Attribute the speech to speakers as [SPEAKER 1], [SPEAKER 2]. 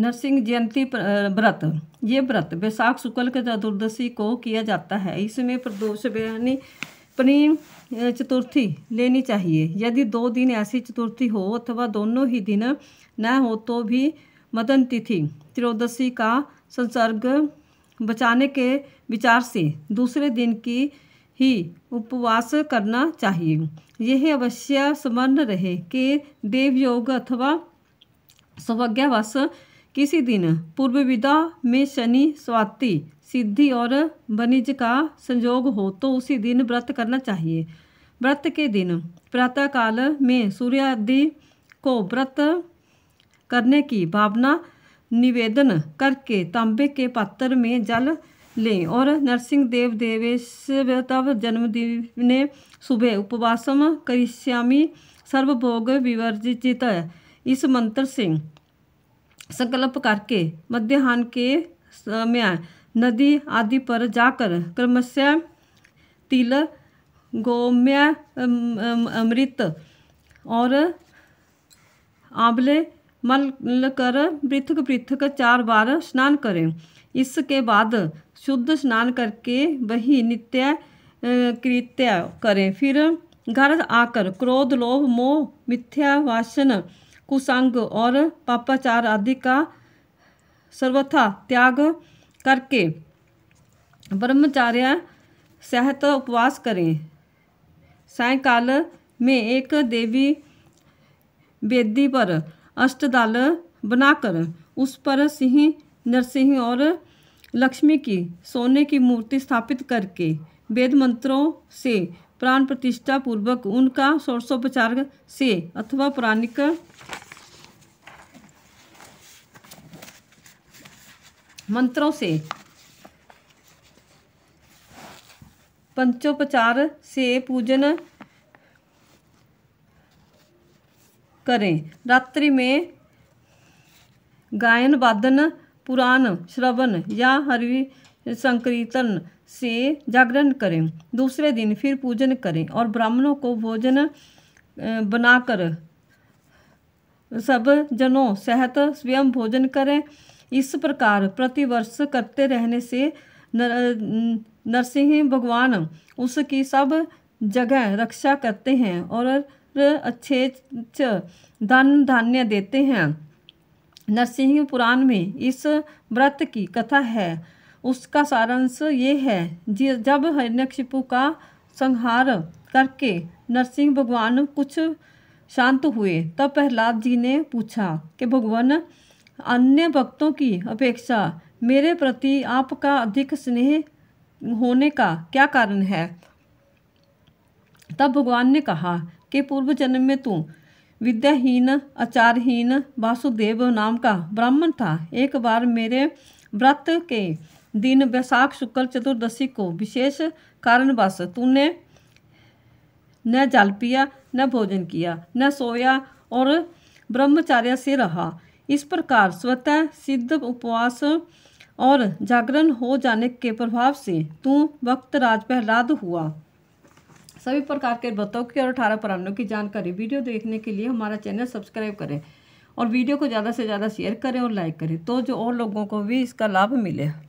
[SPEAKER 1] नरसिंह जयंती व्रत ये व्रत बैसाख शुक्ल के चतुर्दशी को किया जाता है इसमें प्रदोष बयानी अपनी चतुर्थी लेनी चाहिए यदि दो दिन ऐसी चतुर्थी हो अथवा दोनों ही दिन न हो तो भी मदन तिथि त्रयोदशी का संसर्ग बचाने के विचार से दूसरे दिन की ही उपवास करना चाहिए यह अवश्य स्मरण रहे कि देवयोग अथवा स्वज्ञावश किसी दिन पूर्व विदा में शनि स्वाति सिद्धि और वणिज का संयोग हो तो उसी दिन व्रत करना चाहिए व्रत के दिन प्रातःकाल में सूर्यादि को व्रत करने की भावना निवेदन करके तांबे के पात्र में जल लें और नरसिंह देव देवेश तब जन्मदिन ने सुबह उपवासम करिष्यामी सर्वभोग विवर्जित इस मंत्र से संकल्प करके मध्यान्ह के समय नदी आदि पर जाकर क्रमश तिल गोम्य अमृत और आंवले मल कर पृथक पृथक चार बार स्नान करें इसके बाद शुद्ध स्नान करके वही नित्य कृत्य करें फिर घर आकर क्रोध लोभ मोह मिथ्या वासन कुसंग और पापाचार आदि का सर्वथा त्याग करके ब्रह्मचार्य सहत उपवास करें सायकाल में एक देवी वेदी पर अष्टदाल बनाकर उस पर सिंह नरसिंह और लक्ष्मी की सोने की मूर्ति स्थापित करके वेद मंत्रों से प्राण प्रतिष्ठा पूर्वक उनका सोरसोपचार से अथवा पौराणिक मंत्रों से पंचोपचार से पूजन करें रात्रि में गायन वादन पुराण श्रवण या हरि संकीर्तन से जागरण करें दूसरे दिन फिर पूजन करें और ब्राह्मणों को भोजन बनाकर सब जनों सहित स्वयं भोजन करें इस प्रकार प्रतिवर्ष करते रहने से नरसिंह भगवान उसकी सब जगह रक्षा करते हैं और अच्छे धन धान्य देते हैं नरसिंह पुराण में इस व्रत की कथा है उसका सारांश ये है जब हरिणक्षिपु का संहार करके नरसिंह भगवान कुछ शांत हुए तब प्रहलाद जी ने पूछा कि भगवान अन्य भक्तों की अपेक्षा मेरे प्रति आपका अधिक स्नेह होने का क्या कारण है तब भगवान ने कहा कि पूर्व जन्म में तू विद्याहीन आचारहीन वासुदेव नाम का ब्राह्मण था एक बार मेरे व्रत के दिन वैसाख शुक्ल चतुर्दशी को विशेष कारणवश तूने न जल पिया न भोजन किया न सोया और ब्रह्मचार्य से रहा इस प्रकार स्वतः सिद्ध उपवास और जागरण हो जाने के प्रभाव से तू वक्त राज प्रहलाद हुआ सभी प्रकार के व्रतों की और अठारह प्राणों की जानकारी वीडियो देखने के लिए हमारा चैनल सब्सक्राइब करें और वीडियो को ज़्यादा से ज़्यादा शेयर करें और लाइक करें तो जो और लोगों को भी इसका लाभ मिले